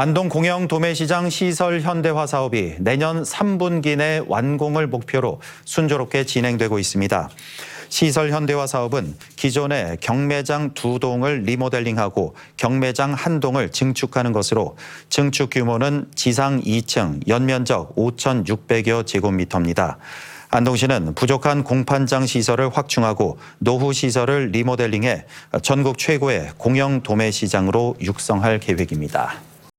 안동 공영 도매시장 시설 현대화 사업이 내년 3분기 내 완공을 목표로 순조롭게 진행되고 있습니다. 시설 현대화 사업은 기존의 경매장 두 동을 리모델링하고 경매장 한 동을 증축하는 것으로 증축 규모는 지상 2층 연면적 5,600여 제곱미터입니다. 안동시는 부족한 공판장 시설을 확충하고 노후 시설을 리모델링해 전국 최고의 공영 도매 시장으로 육성할 계획입니다.